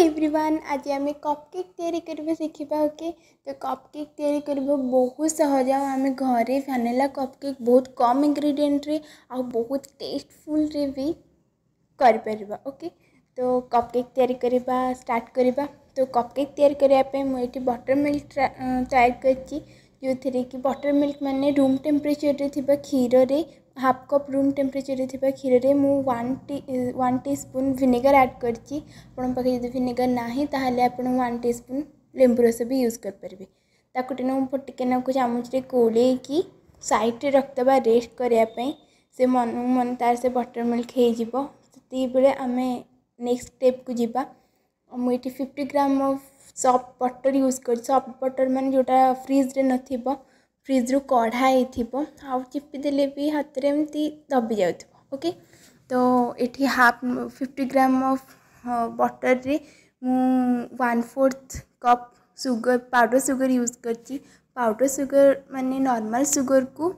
everyone ଆଜି ଆମେ cup cake ତିଆରି କରିବା ଶିଖିବା ଓକେ ତ କପ୍ କେକ୍ ତିଆରି କରିବା ବହୁତ ସହଜ ଆଉ ଆମେ ଘରେ ଭାନିଲା କପ୍ କେକ୍ ବହୁତ କମ୍ ଇନଗ୍ରିଡ଼ିଏଣ୍ଟରେ ଆଉ ବହୁତ ଟେଷ୍ଟଫୁଲ୍ରେ ବି କରିପାରିବା ଓକେ ତ କପ୍ କେକ୍ ତିଆରି କରିବା ଷ୍ଟାର୍ଟ କରିବା ତ କପ୍ କେକ୍ ତିଆରି କରିବା ପାଇଁ ମୁଁ ଏଠି ବଟର୍ ମିଲ୍କ ତିଆରି କରିଛି ଯେଉଁଥିରେ କି ବଟର୍ ମିଲ୍କ ମାନେ ରୁମ୍ ଟେମ୍ପରେଚର୍ରେ ଥିବା କ୍ଷୀରରେ हाफ कप रूम टेम्परेचर थी क्षीर में मुझे टी स्पून भिनेगर आड करेगर ना तो आप टी स्पून लेंबू रस भी यूज करेंगे ताकि फटिके चमचे गोले कि सैड्रे रखदे रेस्ट करापाई से मन मन तार से बटर मिल्क आम नेक्स्ट स्टेप को जी मुझे fifty gram of soft butter use कर सफ्ट बटर मान जो फ्रिज्रे न फ्रिज रु कढ़ाई थी आउ चिपीदे भी हाथ में एमती दबी जा तो ये half fifty gram of butter रे one fourth cup sugar powder sugar use powder sugar मानने नर्माल सुगर को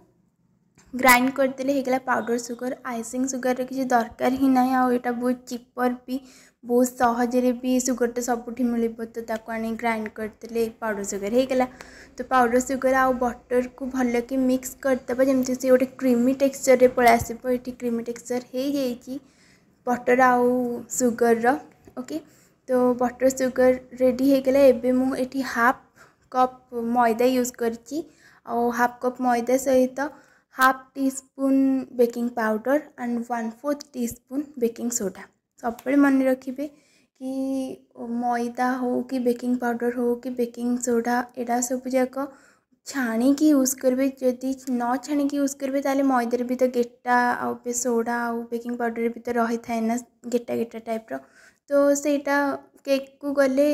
ग्राइंड करदे पाउडर सुगर आइसिंग सुगर कि दरकार ही ना आई बहुत चिपर भी बहुत सहजे भी सुगर तो सब मिल तो आने ग्राइंड करदे पाउडर सुगर होगा तो पाउडर सुगर आउ बटर को भल कि मिक्स करदे जमी से गोटे क्रिमी टेक्सचर में पलैस ये क्रिमी टेक्सचर हो बटर आउ सुगर ओके तो बटर सुगर रेडीगला एवं मुझे हाफ कप मैदा यूज कर हाफ कप मैदा सहित half teaspoon baking powder and one fourth teaspoon baking soda कपड़ मन रखीबे कि ময়দা हो कि बेकिंग पाउडर हो कि बेकिंग सोडा এডা সবজা কো ছানি কি ইউজ করবি যদি ন ছানি কি ইউজ করবি তালে ময়দার ভিতর গিটটা ও পে সোডা ও বেকিং পাউডারের ভিতর রহি তাইনা গিটটা গিটটা টাইপ র তো সেইটা কেক কো গলে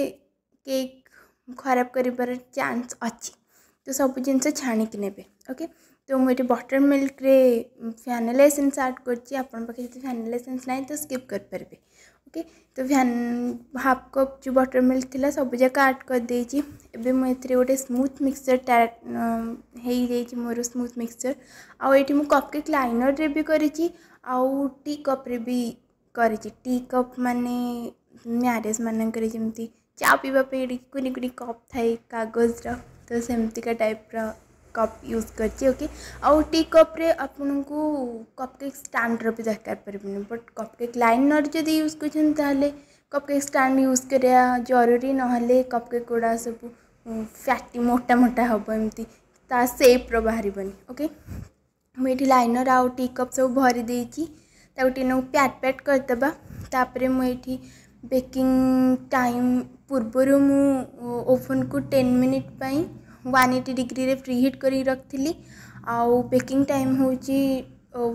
কেক খারাপ করি পারে চান্স আছে ତ ସବୁ ଜିନିଷ ଛାଣିକି ନେବେ ଓକେ ତ ମୁଁ ଏଠି ବଟର୍ ମିଲ୍କରେ ଭ୍ୟାନିଲା ଏସେନ୍ସ ଆଡ଼୍ କରିଛି ଆପଣଙ୍କ ପାଖରେ ଯଦି ଭ୍ୟାନିଲା ଏସେନ୍ସ ନାହିଁ ତ ସ୍କିପ୍ କରିପାରିବେ ଓକେ ତ ଭ୍ୟାନ୍ ହାଫ୍ କପ୍ ଯେଉଁ ବଟର୍ ମିଲ୍କ ଥିଲା ସବୁଯାକ ଆଡ଼୍ କରିଦେଇଛି ଏବେ ମୁଁ ଏଥିରେ ଗୋଟେ ସ୍ମୁଥ୍ ମିକ୍ସଚର୍ଟା ହେଇଯାଇଛି ମୋର ସ୍ମୁଥ୍ ମିକ୍ସଚର୍ ଆଉ ଏଠି ମୁଁ କପ୍ କେକ୍ ଲାଇନର୍ରେ ବି କରିଛି ଆଉ ଟି କପ୍ରେ ବି କରିଛି ଟି କପ୍ ମାନେ ମ୍ୟାରେଜ୍ ମାନଙ୍କରେ ଯେମିତି ଚା ପିଇବା ପାଇଁ ଏଠି କୁନି କୁନି କପ୍ ଥାଏ କାଗଜର तो सेमती का टाइप कप यूज करके ओके कप्रे आपन को कपकेक भी दरकार पड़े बट कपके लाइनर जब यूज कर कपकेक स्टाण यूज कर जरूरी ना कपकेक गुड़ा सब फैटी मोटा मोटा हम एमती सेप बाहर ओके मुझे लाइनर आ टी कप सब भरीदे प्याट प्याट करदे मुझे ବେକିଂ ଟାଇମ୍ ପୂର୍ବରୁ ମୁଁ ଓଭନ୍କୁ ଟେନ୍ ମିନିଟ୍ ପାଇଁ ୱାନ୍ ଏଇଟି ଡିଗ୍ରୀରେ ପ୍ରିହିଟ୍ କରିକି ରଖିଥିଲି ଆଉ ବେକିଂ ଟାଇମ୍ ହେଉଛି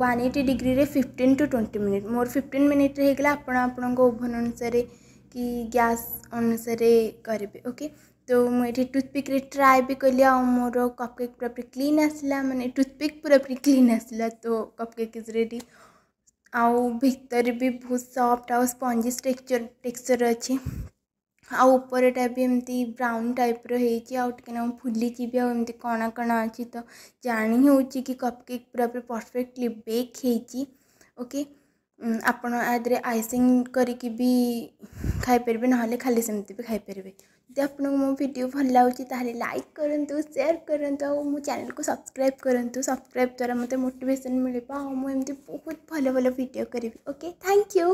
ୱାନ୍ ଏଇଟି ଡିଗ୍ରୀରେ ଫିଫ୍ଟିନ୍ ଟୁ ଟ୍ୱେଣ୍ଟି ମିନିଟ୍ ମୋର ଫିଫ୍ଟିନ୍ ମିନିଟ୍ରେ ହେଇଗଲା ଆପଣ ଆପଣଙ୍କ ଓଭନ୍ ଅନୁସାରେ କି ଗ୍ୟାସ୍ ଅନୁସାରେ କରିବେ ଓକେ ତ ମୁଁ ଏଠି ଟୁଥପିକ୍ରେ ଟ୍ରାଏ ବି କଲି ଆଉ ମୋର କପ୍ କେକ୍ ପୁରାପୁରି କ୍ଲିନ୍ ଆସିଲା ମାନେ ଟୁଥପିକ୍ ପୁରାପୁରି କ୍ଲିନ୍ ଆସିଲା ତ କପ୍ କେକ୍ ଇଜ୍ ରେଡ଼ି ଆଉ ଭିତରେ ବି ବହୁତ ସଫ୍ଟ ଆଉ ସ୍ପଞ୍ଜି ଟେକ୍ସଚର୍ ଟେକ୍ସଚର୍ ଅଛି ଆଉ ଉପରଟା ବି ଏମିତି ବ୍ରାଉନ୍ ଟାଇପ୍ର ହେଇଛି ଆଉ ଟିକେ ନାକୁ ଫୁଲିଛି ବି ଆଉ ଏମିତି କଣା କଣା ଅଛି ତ ଜାଣି ହେଉଛି କି କପ୍ କେକ୍ ପୁରାପୁରି ପରଫେକ୍ଟଲି ବେକ୍ ହେଇଛି ଓକେ आपण आदि आइसिंग करके खाईपर ना खाली सेमती भी खाईपर जब आप मो भिड भल लगे तेल लाइक करूँ सेयार करूँ और मो चेल को सब्सक्राइब करूँ सब्सक्राइब द्वारा मतलब मोटेसन मिले आम बहुत भल भल भिड करी ओके थैंक यू